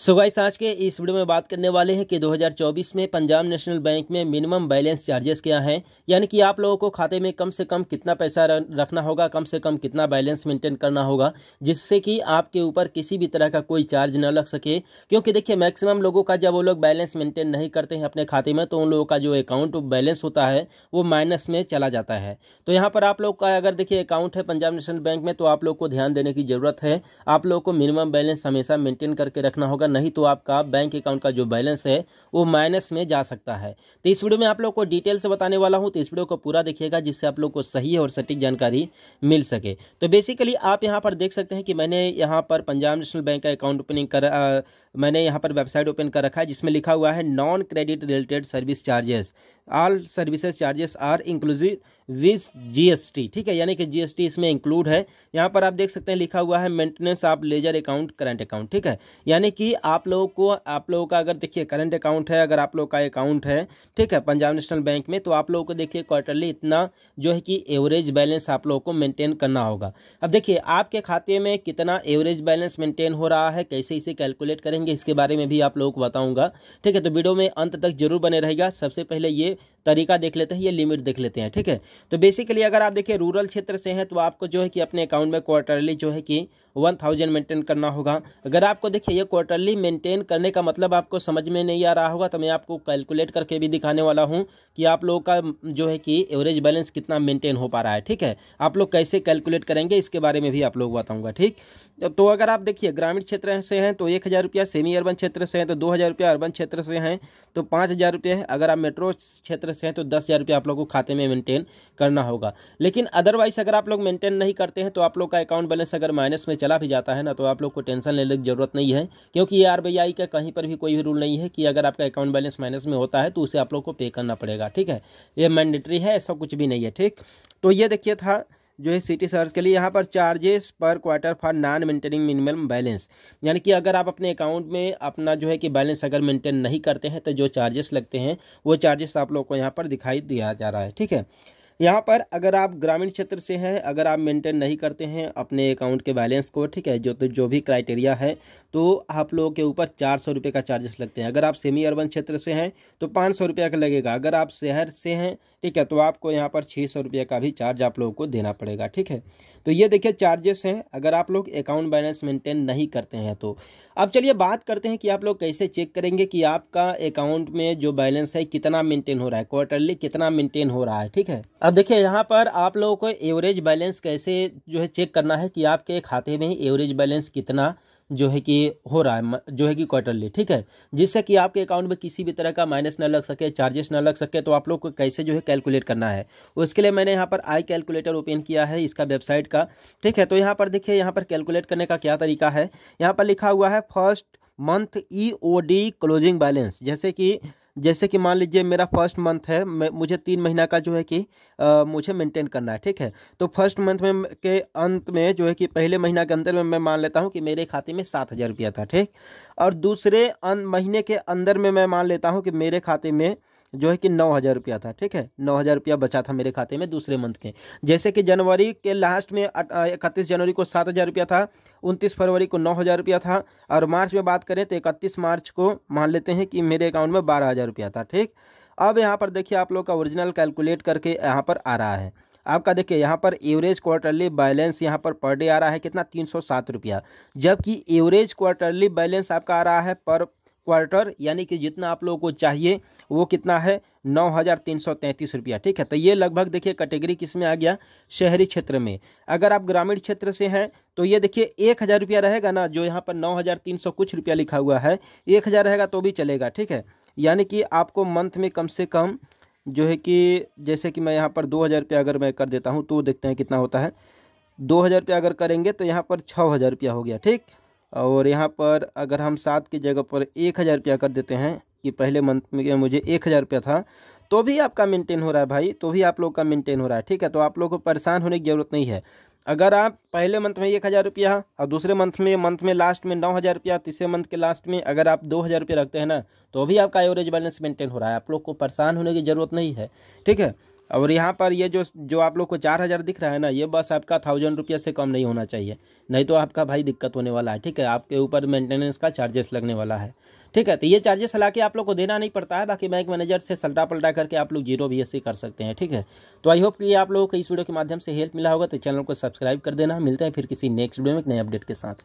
सो so guys आज के इस वीडियो में बात करने वाले हैं कि 2024 में पंजाब नेशनल बैंक में मिनिमम बैलेंस चार्जेस क्या हैं यानी कि आप लोगों को खाते में कम से कम कितना पैसा रखना होगा कम से कम कितना बैलेंस मेंटेन करना होगा जिससे कि आपके ऊपर किसी भी तरह का कोई चार्ज ना लग सके क्योंकि देखिए मैक्सिमम लोगों का जब वो लोग बैलेंस मेंटेन नहीं करते हैं अपने खाते में तो उन लोगों का जो अकाउंट बैलेंस होता है वो माइनस में चला जाता है तो यहाँ पर आप लोग का अगर देखिए अकाउंट है पंजाब नेशनल बैंक में तो आप लोग को ध्यान देने की ज़रूरत है आप लोग को मिनिमम बैलेंस हमेशा मेंटेन करके रखना होगा अगर नहीं तो आपका बैंक अकाउंट का जो बैलेंस है वो माइनस में जा सकता है तो इस वीडियो में आप लोग को डिटेल से बताने वाला हूँ तो इस वीडियो को पूरा देखिएगा जिससे आप लोग को सही और सटीक जानकारी मिल सके तो बेसिकली आप यहाँ पर देख सकते हैं कि मैंने यहाँ पर पंजाब नेशनल बैंक का अकाउंट ओपनिंग कर आ, मैंने यहाँ पर वेबसाइट ओपन कर रखा है जिसमें लिखा हुआ है non credit related service charges all services charges are inclusive with GST ठीक है यानी कि जीएसटी इसमें इंक्लूड है यहाँ पर आप देख सकते हैं लिखा हुआ है मेंटेनेंस आप लेजर अकाउंट करंट अकाउंट ठीक है यानी कि आप लोगों को आप लोगों का अगर देखिए करंट अकाउंट है अगर आप लोग का अकाउंट है ठीक है पंजाब नेशनल बैंक में तो आप लोगों को देखिए क्वार्टरली इतना जो है कि एवरेज बैलेंस आप लोगों को मेंटेन करना होगा अब देखिए आपके खाते में कितना एवरेज बैलेंस मेंटेन हो रहा है कैसे इसे कैलकुलेट करेंगे इसके बारे में भी आप लोगों को बताऊँगा ठीक है तो वीडियो में अंत तक जरूर बने रहेगा सबसे पहले ये तरीका देख लेते हैं ये लिमिट देख लेते हैं ठीक है तो बेसिकली अगर आप देखिए रूरल क्षेत्र से हैं तो आपको जो है कि अपने अकाउंट में क्वार्टरली जो है कि वन थाउजेंड मेंटेन करना होगा अगर आपको देखिए ये क्वार्टरली रेगुलरली मेंटेन करने का मतलब आपको समझ में नहीं आ रहा होगा तो मैं आपको कैलकुलेट करके भी दिखाने वाला हूँ कि आप लोगों का जो है कि एवरेज बैलेंस कितना मेंटेन हो पा रहा है ठीक है आप लोग कैसे कैलकुलेट करेंगे इसके बारे में भी आप लोग बताऊँगा ठीक तो अगर आप देखिए ग्रामीण क्षेत्र से हैं तो एक हज़ार रुपया सेमी अर्बन क्षेत्र से हैं तो दो हज़ार रुपया अर्बन क्षेत्र से हैं तो पाँच हज़ार अगर आप मेट्रो क्षेत्र से हैं तो दस हज़ार रुपया आप लोग को खाते में मेंटेन करना होगा लेकिन अदरवाइज अगर आप लोग मेंटेन नहीं करते हैं तो आप लोग का अकाउंट बैलेंस अगर माइनस में चला भी जाता है ना तो आप लोग को टेंशन लेने की जरूरत नहीं है क्योंकि क्योंकि आरबीआई का कहीं पर भी कोई भी रूल नहीं है कि अगर आपका अकाउंट बैलेंस माइनस में होता है तो उसे आप लोग को पे करना पड़ेगा ठीक है ये मैंडेटरी है ऐसा कुछ भी नहीं है ठीक तो ये देखिए था जो है सिटी सर्च के लिए यहाँ पर charges per quarter for non maintaining minimum balance यानी कि अगर आप अपने अकाउंट में अपना जो है कि बैलेंस अगर मेंटेन नहीं करते हैं तो जो चार्जेस लगते हैं वो चार्जेस आप लोग को यहाँ पर दिखाई दिया जा रहा है ठीक है यहाँ पर अगर आप ग्रामीण क्षेत्र से हैं अगर आप मेंटेन नहीं करते हैं अपने अकाउंट के बैलेंस को ठीक है जो तो जो भी क्राइटेरिया है तो आप लोगों के ऊपर चार सौ रुपये का चार्जेस लगते हैं अगर आप सेमी अर्बन क्षेत्र से हैं तो पाँच सौ रुपये का लगेगा अगर आप शहर से हैं ठीक है तो आपको यहाँ पर छः सौ रुपये का भी चार्ज आप लोगों को देना पड़ेगा ठीक है तो ये देखिए चार्जेस हैं अगर आप लोग अकाउंट बैलेंस मेंटेन नहीं करते हैं तो अब चलिए बात करते हैं कि आप लोग कैसे चेक करेंगे कि आपका अकाउंट में जो बैलेंस है कितना मेंटेन हो रहा है क्वार्टरली कितना मेंटेन हो रहा है ठीक है अब देखिए यहाँ पर आप लोगों को एवरेज बैलेंस कैसे जो है चेक करना है कि आपके खाते में एवरेज बैलेंस कितना जो है कि हो रहा है जो है कि क्वार्टरली ठीक है जिससे कि आपके अकाउंट में किसी भी तरह का माइनस ना लग सके चार्जेस ना लग सके तो आप लोग को कैसे जो है कैलकुलेट करना है उसके लिए मैंने यहाँ पर आई कैलकुलेटर ओपन किया है इसका वेबसाइट का ठीक है तो यहाँ पर देखिए यहाँ पर कैलकुलेट करने का क्या तरीका है यहाँ पर लिखा हुआ है first month E O D closing balance जैसे कि जैसे कि मान लीजिए मेरा फर्स्ट मंथ है मैं मुझे तीन महीना का जो है कि आ, मुझे मेंटेन करना है ठीक है तो फर्स्ट मंथ में के अंत में जो है कि पहले महीना के अंदर में मैं मान लेता हूँ कि मेरे खाते में सात हज़ार रुपया था ठीक और दूसरे अं, महीने के अंदर में मैं मान लेता हूँ कि मेरे खाते में जो है कि नौ हज़ार रुपया था ठीक है नौ हज़ार रुपया बचा था मेरे खाते में दूसरे मंथ के जैसे कि जनवरी के लास्ट में इकतीस जनवरी को सात हज़ार रुपया था उनतीस फरवरी को नौ हज़ार रुपया था और मार्च में बात करें तो इकतीस मार्च को मान लेते हैं कि मेरे अकाउंट में बारह हज़ार रुपया था ठीक अब यहाँ पर देखिए आप लोग का ओरिजिनल कैलकुलेट करके यहाँ पर आ रहा है आपका देखिए यहाँ पर एवरेज क्वार्टरली बैलेंस यहाँ पर पर डे आ रहा है कितना तीन सौ सात रुपया जबकि एवरेज क्वार्टरली बैलेंस आपका आ रहा है पर क्वार्टर यानी कि जितना आप लोगों को चाहिए वो कितना है नौ हज़ार तीन सौ तैंतीस रुपया ठीक है तो ये लगभग देखिए कैटेगरी किस में आ गया शहरी क्षेत्र में अगर आप ग्रामीण क्षेत्र से हैं तो ये देखिए एक हज़ार रुपया रहेगा ना जो यहाँ पर नौ हज़ार तीन सौ कुछ रुपया लिखा हुआ है एक हज़ार रहेगा तो भी चलेगा ठीक है यानी कि आपको मंथ में कम से कम जो है कि जैसे कि मैं यहाँ पर दो हज़ार रुपया अगर मैं कर देता हूँ तो देखते हैं कितना होता है दो हज़ार रुपया अगर करेंगे तो यहाँ पर छः हज़ार रुपया हो गया ठीक और यहाँ पर अगर हम सात की जगह पर एक हज़ार रुपया कर देते हैं कि पहले मंथ में मुझे एक हज़ार रुपया था तो भी आपका मेंटेन हो रहा है भाई तो भी आप लोग का मेंटेन हो रहा है ठीक है तो आप लोग को परेशान होने की ज़रूरत नहीं है अगर आप पहले मंथ में एक हज़ार रुपया और दूसरे मंथ में मंथ में लास्ट में नौ हज़ार रुपया तीसरे मंथ के लास्ट में अगर आप दो हज़ार रुपया रखते हैं ना तो भी आपका एवरेज बैलेंस मेंटेन हो रहा है आप लोग को परेशान होने की ज़रूरत नहीं है ठीक है और यहाँ पर ये जो जो आप लोग को चार हज़ार दिख रहा है ना ये बस आपका थाउजेंड रुपये से कम नहीं होना चाहिए नहीं तो आपका भाई दिक्कत होने वाला है ठीक है आपके ऊपर मेंटेनेंस का चार्जेस लगने वाला है ठीक है तो ये चार्जेस हालांकि आप लोग को देना नहीं पड़ता है बाकी बैंक मैनेजर से सल्टा पलटा करके आप लोग जीरो बी कर सकते हैं ठीक है तो आई होप कि आप लोगों को इस वीडियो के माध्यम से हेल्प मिला होगा तो चैनल को सब्सक्राइब कर देना मिलता है फिर किसी नेक्स्ट वीडियो में एक नए अपडेट के साथ